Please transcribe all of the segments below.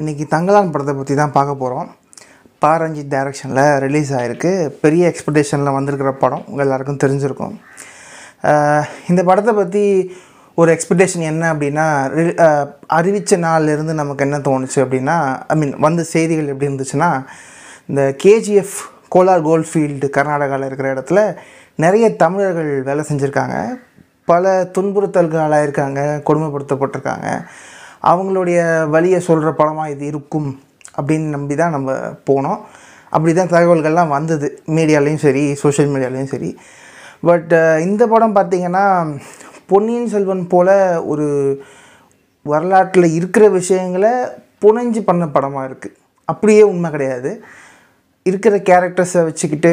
இன்றைக்கி தங்கலான் படத்தை பற்றி தான் பார்க்க போகிறோம் பாரஞ்சித் டைரக்ஷனில் ரிலீஸ் ஆகிருக்கு பெரிய எக்ஸ்பெக்டேஷனில் வந்திருக்கிற படம் உங்கள் எல்லாருக்கும் தெரிஞ்சிருக்கும் இந்த படத்தை பற்றி ஒரு எக்ஸ்பெக்டேஷன் என்ன அப்படின்னா அறிவித்த நாள்லேருந்து நமக்கு என்ன தோணுச்சு அப்படின்னா ஐ மீன் வந்த செய்திகள் எப்படி இருந்துச்சுன்னா இந்த கேஜிஎஃப் கோலார் கோல்ஃபீல்டு கர்நாடகாவில் இருக்கிற இடத்துல நிறைய தமிழர்கள் வேலை செஞ்சுருக்காங்க பல துன்புறுத்தல்கள் இருக்காங்க கொடுமைப்படுத்தப்பட்டிருக்காங்க அவங்களுடைய வழியை சொல்கிற படமாக இது இருக்கும் அப்படின்னு நம்பி தான் நம்ம போனோம் அப்படி தான் தகவல்கள்லாம் வந்தது மீடியாலேயும் சரி சோஷியல் மீடியாலேயும் சரி பட் இந்த படம் பார்த்திங்கன்னா பொன்னியின் செல்வன் போல் ஒரு வரலாற்றில் இருக்கிற விஷயங்களை புனைஞ்சு பண்ண படமாக இருக்குது அப்படியே உண்மை கிடையாது இருக்கிற கேரக்டர்ஸை வச்சுக்கிட்டு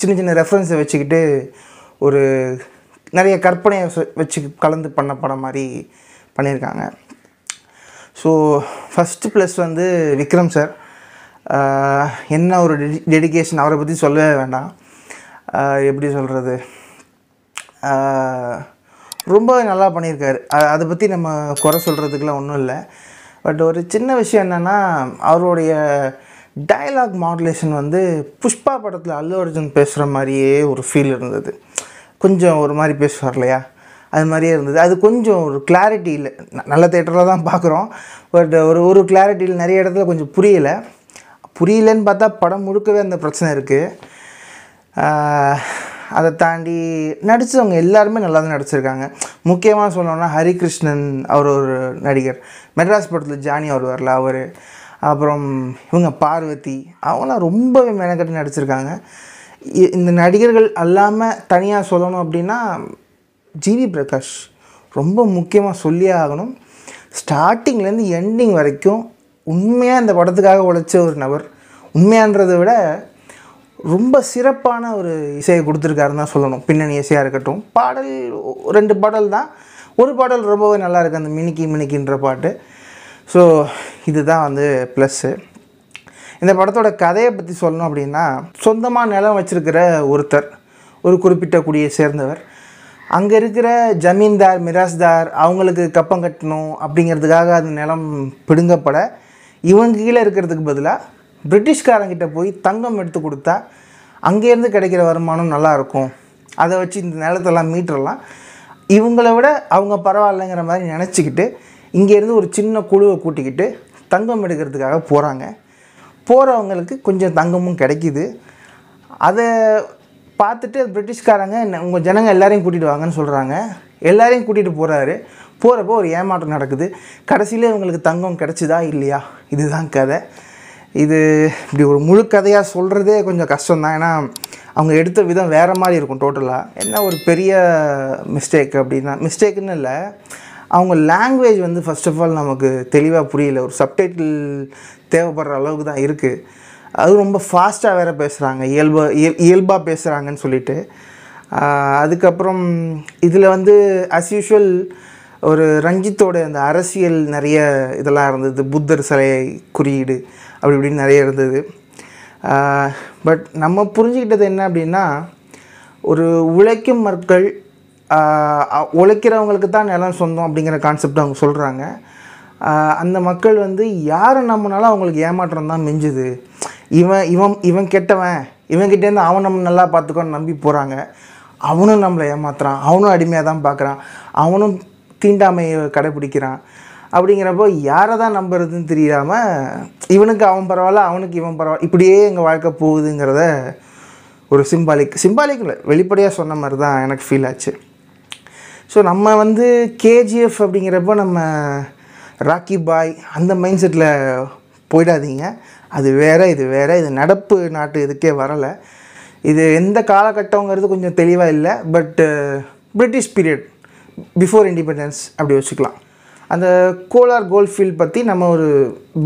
சின்ன சின்ன ரெஃபரன்ஸை வச்சுக்கிட்டு ஒரு நிறைய கற்பனையை வச்சு கலந்து பண்ண படம் மாதிரி பண்ணியிருக்காங்க ஸோ ஃபஸ்ட்டு ப்ளஸ் வந்து விக்ரம் சார் என்ன ஒரு டெடி டெடிக்கேஷன் அவரை பற்றி சொல்லவே வேண்டாம் எப்படி சொல்கிறது ரொம்ப நல்லா பண்ணியிருக்காரு அதை பற்றி நம்ம குறை சொல்கிறதுக்குலாம் ஒன்றும் இல்லை பட் ஒரு சின்ன விஷயம் என்னென்னா அவருடைய டைலாக் மாடுலேஷன் வந்து புஷ்பா படத்தில் அல்லு அர்ஜுன் பேசுகிற மாதிரியே ஒரு ஃபீல் இருந்தது கொஞ்சம் ஒரு மாதிரி பேசுவார் இல்லையா அது மாதிரியே இருந்தது அது கொஞ்சம் ஒரு கிளாரிட்டி இல்லை நல்ல தேட்டரில் தான் பார்க்குறோம் பட் ஒரு ஒரு கிளாரிட்டியில் நிறைய இடத்துல கொஞ்சம் புரியலை புரியலன்னு பார்த்தா படம் முழுக்கவே அந்த பிரச்சனை இருக்குது அதை தாண்டி நடித்தவங்க எல்லாருமே நல்லா தான் நடிச்சிருக்காங்க முக்கியமாக சொல்லணும்னா ஹரிகிருஷ்ணன் அவர் ஒரு நடிகர் மெட்ராஸ் படத்தில் ஜானி அவர் வரல அவர் அப்புறம் இவங்க பார்வதி அவங்களாம் ரொம்பவே மெனக்கட்டு நடிச்சிருக்காங்க இந்த நடிகர்கள் அல்லாமல் தனியாக சொல்லணும் அப்படின்னா ஜிவி பிரகாஷ் ரொம்ப முக்கியமாக சொல்லியே ஆகணும் ஸ்டார்டிங்லேருந்து எண்டிங் வரைக்கும் உண்மையாக இந்த படத்துக்காக உழைச்ச ஒரு நபர் உண்மையான்றதை விட ரொம்ப சிறப்பான ஒரு இசையை கொடுத்துருக்காருன்னு தான் சொல்லணும் பின்னணி இசையாக இருக்கட்டும் பாடல் ரெண்டு பாடல் தான் ஒரு பாடல் ரொம்பவே நல்லாயிருக்கு அந்த மினிக்கி மினிக்கின்ற பாட்டு ஸோ இதுதான் வந்து ப்ளஸ்ஸு இந்த படத்தோட கதையை பற்றி சொல்லணும் அப்படின்னா சொந்தமாக நிலம் வச்சுருக்கிற ஒருத்தர் ஒரு குறிப்பிட்ட குடியை சேர்ந்தவர் அங்கே இருக்கிற ஜமீன்தார் மிராஸ்தார் அவங்களுக்கு கப்பம் கட்டணும் அப்படிங்கிறதுக்காக அந்த நிலம் பிடுங்கப்பட இவங்க கீழே இருக்கிறதுக்கு பதிலாக பிரிட்டிஷ்காரங்கிட்ட போய் தங்கம் எடுத்து கொடுத்தா அங்கேருந்து கிடைக்கிற வருமானம் நல்லாயிருக்கும் அதை வச்சு இந்த நிலத்தெல்லாம் மீட்டரெல்லாம் இவங்கள விட அவங்க பரவாயில்லைங்கிற மாதிரி நினச்சிக்கிட்டு இங்கேருந்து ஒரு சின்ன குழுவை கூட்டிக்கிட்டு தங்கம் எடுக்கிறதுக்காக போகிறாங்க போகிறவங்களுக்கு கொஞ்சம் தங்கமும் கிடைக்கிது அதை பார்த்துட்டு பிரிட்டிஷ்காரங்க என்ன உங்கள் ஜனங்க எல்லாரையும் கூட்டிகிட்டு வாங்கன்னு சொல்கிறாங்க எல்லாரையும் கூட்டிகிட்டு போகிறாரு போகிறப்போ ஒரு ஏமாற்றம் நடக்குது கடைசியில் இவங்களுக்கு தங்கம் கிடச்சிதா இல்லையா இதுதான் கதை இது இப்படி ஒரு முழு கதையாக சொல்கிறதே கொஞ்சம் கஷ்டம்தான் ஏன்னா அவங்க எடுத்த விதம் வேறு மாதிரி இருக்கும் டோட்டலாக என்ன ஒரு பெரிய மிஸ்டேக் அப்படின்னா மிஸ்டேக்குன்னு இல்லை அவங்க லாங்குவேஜ் வந்து ஃபஸ்ட் ஆஃப் ஆல் நமக்கு தெளிவாக புரியல ஒரு சப்டைட்டில் தேவைப்படுற அளவுக்கு தான் இருக்குது அது ரொம்ப ஃபாஸ்ட்டாக வேறு பேசுகிறாங்க இயல்பு இயல் இயல்பாக பேசுகிறாங்கன்னு சொல்லிட்டு அதுக்கப்புறம் இதில் வந்து அஸ் யூஷுவல் ஒரு ரஞ்சித்தோட அந்த அரசியல் நிறைய இதெல்லாம் இருந்தது புத்தர் சிலை குறியீடு அப்படி இப்படின்னு நிறைய இருந்தது பட் நம்ம புரிஞ்சுக்கிட்டது என்ன அப்படின்னா ஒரு உழைக்கும் மக்கள் உழைக்கிறவங்களுக்கு தான் நிலம் சொந்தம் அப்படிங்கிற கான்செப்ட் அவங்க சொல்கிறாங்க அந்த மக்கள் வந்து யாரை நம்மனால அவங்களுக்கு ஏமாற்றம் தான் மிஞ்சுது இவன் இவன் இவன் கெட்டவன் இவன்கிட்டேருந்து அவன் நம்ம நல்லா பார்த்துக்கோன்னு நம்பி போகிறாங்க அவனும் நம்மளை ஏமாத்துறான் அவனும் அடிமையாக தான் பார்க்குறான் அவனும் தீண்டாமையை கடைப்பிடிக்கிறான் அப்படிங்கிறப்போ யாரை தான் நம்புறதுன்னு தெரியாமல் இவனுக்கு அவன் பரவாயில்ல அவனுக்கு இவன் பரவாயில்ல இப்படியே எங்கள் வாழ்க்கை போகுதுங்கிறத ஒரு சிம்பாலிக் சிம்பாலிக் இல்லை வெளிப்படையாக சொன்ன மாதிரி தான் எனக்கு ஃபீல் ஆச்சு ஸோ நம்ம வந்து கேஜிஎஃப் அப்படிங்கிறப்போ நம்ம ராக்கி பாய் அந்த மைண்ட் செட்டில் போயிடாதீங்க அது வேறு இது வேறு இது நடப்பு நாட்டு இதுக்கே வரலை இது எந்த காலகட்டங்கிறது கொஞ்சம் தெளிவாக இல்லை பட்டு பிரிட்டிஷ் பீரியட் பிஃபோர் இண்டிபெண்டன்ஸ் அப்படி வச்சுக்கலாம் அந்த கோலார் கோல்ட் ஃபீல்ட் பற்றி நம்ம ஒரு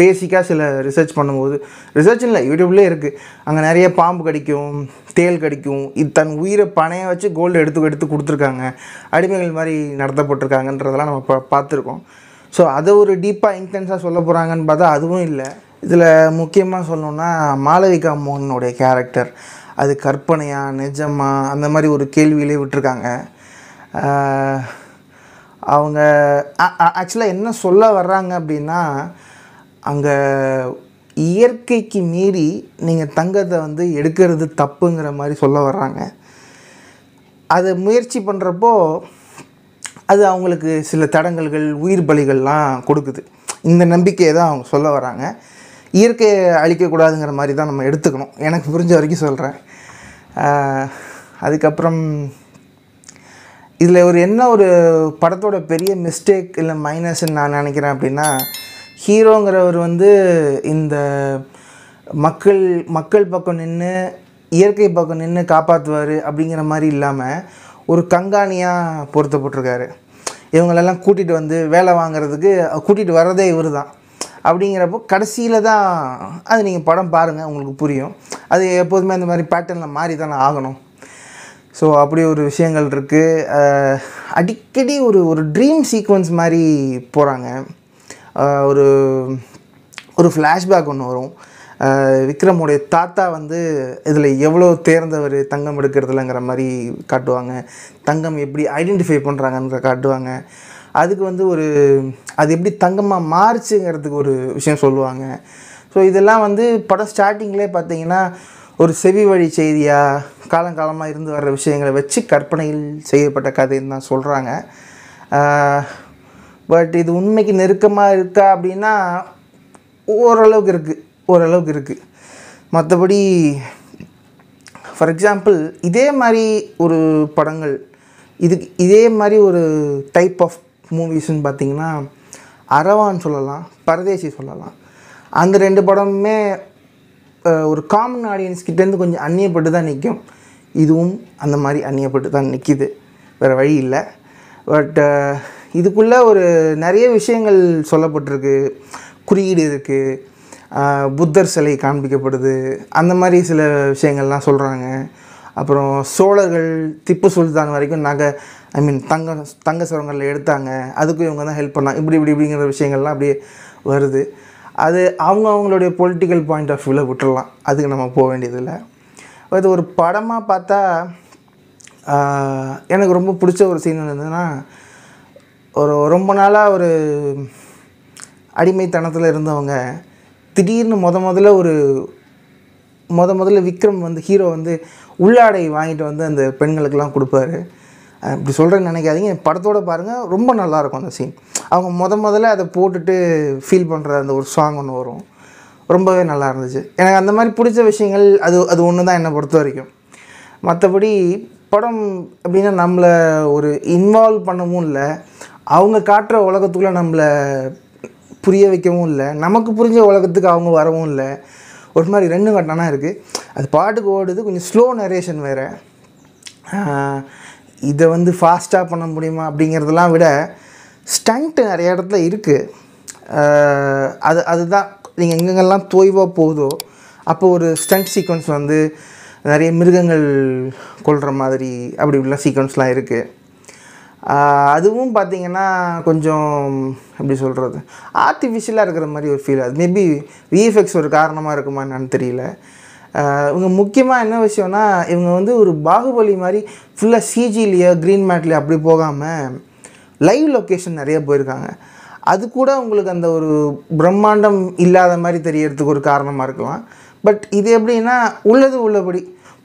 பேசிக்காக சில ரிசர்ச் பண்ணும்போது ரிசர்ச் இல்லை யூடியூப்லேயே இருக்குது அங்கே நிறைய பாம்பு கடிக்கும் தேல் கடிக்கும் இது தன் உயிரை பணைய வச்சு கோல்டு எடுத்து எடுத்து கொடுத்துருக்காங்க அடிமைகள் மாதிரி நடத்தப்பட்டிருக்காங்கன்றதெல்லாம் நம்ம பா பார்த்துருக்கோம் ஸோ அதை ஒரு டீப்பாக இன்டென்ஸாக சொல்ல போகிறாங்கன்னு பார்த்தா அதுவும் இல்லை இதில் முக்கியமாக சொல்லணுன்னா மாளவிகா மோகனுடைய கேரக்டர் அது கற்பனையா நிஜமா அந்த மாதிரி ஒரு கேள்வியிலே விட்டுருக்காங்க அவங்க ஆக்சுவலாக என்ன சொல்ல வர்றாங்க அப்படின்னா அங்கே இயற்கைக்கு மீறி நீங்கள் தங்கத்தை வந்து எடுக்கிறது தப்புங்கிற மாதிரி சொல்ல வர்றாங்க அதை முயற்சி பண்ணுறப்போ அது அவங்களுக்கு சில தடங்கல்கள் உயிர் பலிகள்லாம் கொடுக்குது இந்த நம்பிக்கையை தான் அவங்க சொல்ல வராங்க இயற்கையை அழிக்கக்கூடாதுங்கிற மாதிரி தான் நம்ம எடுத்துக்கணும் எனக்கு புரிஞ்ச வரைக்கும் சொல்கிறேன் அதுக்கப்புறம் இதில் ஒரு என்ன ஒரு படத்தோட பெரிய மிஸ்டேக் இல்லை மைனஸ்ன்னு நான் நினைக்கிறேன் அப்படின்னா ஹீரோங்கிறவர் வந்து இந்த மக்கள் மக்கள் பக்கம் நின்று இயற்கை பக்கம் நின்று காப்பாற்றுவார் அப்படிங்கிற மாதிரி இல்லாமல் ஒரு கங்காணியாக பொருத்தப்பட்டிருக்காரு இவங்களெல்லாம் கூட்டிகிட்டு வந்து வேலை வாங்குறதுக்கு கூட்டிகிட்டு வர்றதே இவர் தான் அப்படிங்கிறப்போ கடைசியில் தான் அது நீங்கள் படம் பாருங்கள் உங்களுக்கு புரியும் அது எப்போதுமே அந்த மாதிரி பேட்டர்னில் மாறி தான் ஆகணும் ஸோ அப்படி ஒரு விஷயங்கள் இருக்குது அடிக்கடி ஒரு ஒரு ட்ரீம் சீக்வன்ஸ் மாதிரி போகிறாங்க ஒரு ஒரு ஃப்ளாஷ்பேக் ஒன்று வரும் விக்ரமுடைய தாத்தா வந்து இதில் எவ்வளோ தேர்ந்தவர் தங்கம் எடுக்கிறதுலங்கிற மாதிரி காட்டுவாங்க தங்கம் எப்படி ஐடென்டிஃபை பண்ணுறாங்கன்ற காட்டுவாங்க அதுக்கு வந்து ஒரு அது எப்படி தங்கமாக மாறுச்சுங்கிறதுக்கு ஒரு விஷயம் சொல்லுவாங்க ஸோ இதெல்லாம் வந்து படம் ஸ்டார்டிங்லேயே பார்த்தீங்கன்னா ஒரு செவி வழி செய்தியாக காலங்காலமாக இருந்து வர்ற விஷயங்களை வச்சு கற்பனையில் செய்யப்பட்ட கதைன்னு தான் சொல்கிறாங்க பட் இது உண்மைக்கு நெருக்கமாக இருக்கா அப்படின்னா ஓரளவுக்கு இருக்குது ஓரளவுக்கு இருக்குது மற்றபடி ஃபார் எக்ஸாம்பிள் இதே மாதிரி ஒரு படங்கள் இதுக்கு இதே மாதிரி ஒரு டைப் ஆஃப் மூவிஸ்ன்னு பார்த்திங்கன்னா அரவான் சொல்லலாம் பரதேசி சொல்லலாம் அந்த ரெண்டு படமுமே ஒரு காமன் ஆடியன்ஸ் கிட்டேருந்து கொஞ்சம் அந்நியப்பட்டு தான் நிற்கும் இதுவும் அந்த மாதிரி அந்நியப்பட்டு தான் நிற்கிது வேறு வழி இல்லை பட் இதுக்குள்ளே ஒரு நிறைய விஷயங்கள் சொல்லப்பட்டிருக்கு குறியீடு இருக்குது புத்தர் சிலை காண்பிக்கப்படுது அந்த மாதிரி சில விஷயங்கள்லாம் சொல்கிறாங்க அப்புறம் சோழர்கள் திப்பு சுல்தான் வரைக்கும் நகை ஐ மீன் தங்க தங்க சுரங்கங்கள் எடுத்தாங்க அதுக்கும் இவங்க தான் ஹெல்ப் பண்ணாங்க இப்படி இப்படி இப்படிங்கிற விஷயங்கள்லாம் அப்படியே வருது அது அவங்க அவங்களுடைய பொலிட்டிக்கல் பாயிண்ட் ஆஃப் வியூவில் விட்டுடலாம் அதுக்கு நம்ம போக வேண்டியதில்லை அது ஒரு படமாக பார்த்தா எனக்கு ரொம்ப பிடிச்ச ஒரு சீன் என்னதுன்னா ஒரு ரொம்ப நாளாக ஒரு அடிமைத்தனத்தில் இருந்தவங்க திடீர்னு முத முதல்ல ஒரு முத முதல்ல விக்ரம் வந்து ஹீரோ வந்து உள்ளாடை வாங்கிட்டு வந்து அந்த பெண்களுக்கெல்லாம் கொடுப்பாரு அப்படி சொல்கிறேன்னு நினைக்காதீங்க படத்தோடு பாருங்கள் ரொம்ப நல்லாயிருக்கும் அந்த சீன் அவங்க முத முதல்ல அதை போட்டுட்டு ஃபீல் பண்ணுற அந்த ஒரு சாங் ஒன்று வரும் ரொம்பவே நல்லா இருந்துச்சு எனக்கு அந்த மாதிரி பிடிச்ச விஷயங்கள் அது அது ஒன்று தான் என்னை பொறுத்த வரைக்கும் மற்றபடி படம் அப்படின்னா நம்மளை ஒரு இன்வால்வ் பண்ணவும் இல்லை அவங்க காட்டுற உலகத்துக்குள்ளே நம்மளை புரிய வைக்கவும் இல்லை நமக்கு புரிஞ்ச உலகத்துக்கு அவங்க வரவும் இல்லை ஒரு மாதிரி ரெண்டு கட்டணம் இருக்குது அது பாட்டுக்கு ஓடுது கொஞ்சம் ஸ்லோ நரேஷன் வேறு இதை வந்து ஃபாஸ்ட்டாக பண்ண முடியுமா அப்படிங்கிறதெல்லாம் விட ஸ்டண்ட்டு நிறைய இடத்துல இருக்குது அது அதுதான் நீங்கள் எங்கெங்கெல்லாம் தோய்வாக போகுதோ அப்போ ஒரு ஸ்டண்ட் சீக்வன்ஸ் வந்து நிறைய மிருகங்கள் கொள்கிற மாதிரி அப்படி உள்ள சீக்வன்ஸ்லாம் இருக்குது அதுவும் பார்த்திங்கன்னா கொஞ்சம் எப்படி சொல்கிறது ஆர்டிஃபிஷியலாக இருக்கிற மாதிரி ஒரு ஃபீல் அது மேபி விஎஃப்எக்ஸ் ஒரு காரணமாக இருக்குமா என்னன்னு தெரியல இவங்க முக்கியமாக என்ன விஷயம்னா இவங்க வந்து ஒரு பாகுபலி மாதிரி ஃபுல்லாக சிஜிலேயோ க்ரீன் மேட்லேயோ அப்படி போகாமல் லைவ் லொக்கேஷன் நிறைய போயிருக்காங்க அது கூட உங்களுக்கு அந்த ஒரு பிரம்மாண்டம் இல்லாத மாதிரி தெரியறதுக்கு ஒரு காரணமாக இருக்கலாம் பட் இது எப்படின்னா உள்ளது உள்ளபடி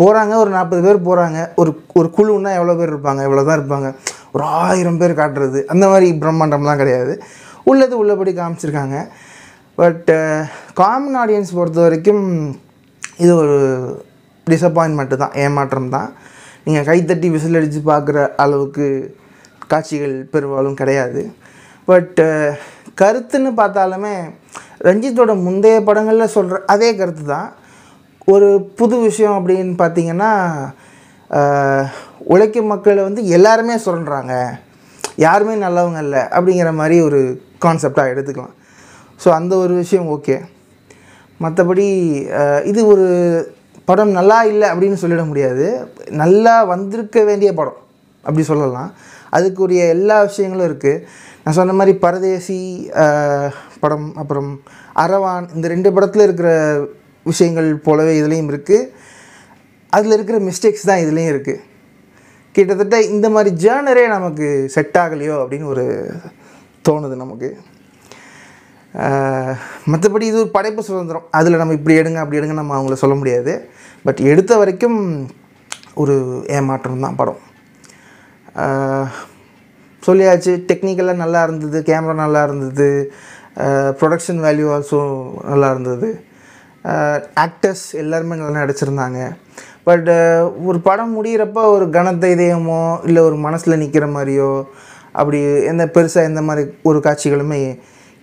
போகிறாங்க ஒரு நாற்பது பேர் போகிறாங்க ஒரு ஒரு குழுன்னா எவ்வளோ பேர் இருப்பாங்க இவ்வளோ தான் இருப்பாங்க ஒரு ஆயிரம் பேர் காட்டுறது அந்த மாதிரி பிரம்மாண்டம்லாம் கிடையாது உள்ளது உள்ளபடி காமிச்சிருக்காங்க பட் காமன் ஆடியன்ஸ் பொறுத்த வரைக்கும் இது ஒரு டிசப்பாயின்மெண்ட்டு தான் ஏமாற்றம் தான் நீங்கள் கைத்தட்டி விசில் அடித்து பார்க்குற அளவுக்கு காட்சிகள் பெரும்பாலும் கிடையாது பட்டு கருத்துன்னு பார்த்தாலுமே ரஞ்சித்தோட முந்தைய படங்களில் சொல்கிற அதே கருத்து தான் ஒரு புது விஷயம் அப்படின்னு பார்த்திங்கன்னா உழைக்கும் மக்களை வந்து எல்லாருமே சொல்கிறாங்க யாருமே நல்லவங்க இல்லை அப்படிங்கிற மாதிரி ஒரு கான்செப்டாக எடுத்துக்கலாம் ஸோ அந்த ஒரு விஷயம் ஓகே மற்றபடி இது ஒரு படம் நல்லா இல்லை அப்படின்னு சொல்லிட முடியாது நல்லா வந்திருக்க வேண்டிய படம் அப்படி சொல்லலாம் அதுக்குரிய எல்லா விஷயங்களும் இருக்குது நான் சொன்ன மாதிரி பரதேசி படம் அப்புறம் அரவான் இந்த ரெண்டு படத்தில் இருக்கிற விஷயங்கள் போலவே இதுலேயும் இருக்குது அதில் இருக்கிற மிஸ்டேக்ஸ் தான் இதுலேயும் இருக்குது கிட்டத்தட்ட இந்த மாதிரி ஜேர்னரே நமக்கு செட் ஆகலையோ அப்படின்னு ஒரு தோணுது நமக்கு மற்றபடி இது ஒரு படைப்பு சுதந்திரம் அதில் நம்ம இப்படி எடுங்க அப்படி எடுங்க நம்ம அவங்கள சொல்ல முடியாது பட் எடுத்த வரைக்கும் ஒரு ஏமாற்றம் தான் படம் சொல்லியாச்சு டெக்னிக்கலாக நல்லா இருந்தது கேமரா நல்லா இருந்தது ப்ரொடக்ஷன் வேல்யூ ஆல்சோ நல்லா இருந்தது ஆக்டர்ஸ் எல்லாருமே நல்லா நடிச்சிருந்தாங்க பட் ஒரு படம் முடிகிறப்ப ஒரு இதயமோ இல்லை ஒரு மனசில் நிற்கிற மாதிரியோ அப்படி எந்த பெருசாக எந்த மாதிரி ஒரு காட்சிகளுமே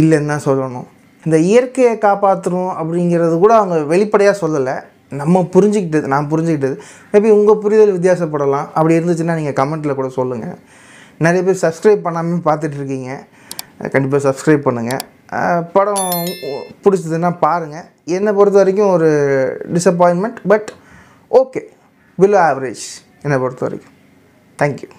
இல்லைன்னு தான் சொல்லணும் இந்த இயற்கையை காப்பாற்றணும் அப்படிங்கிறது கூட அவங்க வெளிப்படையாக சொல்லலை நம்ம புரிஞ்சுக்கிட்டது நான் புரிஞ்சுக்கிட்டது மேபி உங்கள் புரிதல் வித்தியாசப்படலாம் அப்படி இருந்துச்சுன்னா நீங்கள் கமெண்ட்டில் கூட சொல்லுங்கள் நிறைய பேர் சப்ஸ்கிரைப் பண்ணாமல் பார்த்துட்ருக்கீங்க கண்டிப்பாக சப்ஸ்கிரைப் பண்ணுங்கள் படம் பிடிச்சதுன்னா பாருங்கள் என்னை பொறுத்த வரைக்கும் ஒரு disappointment but okay below average என்னை பொறுத்த வரைக்கும் தேங்க்யூ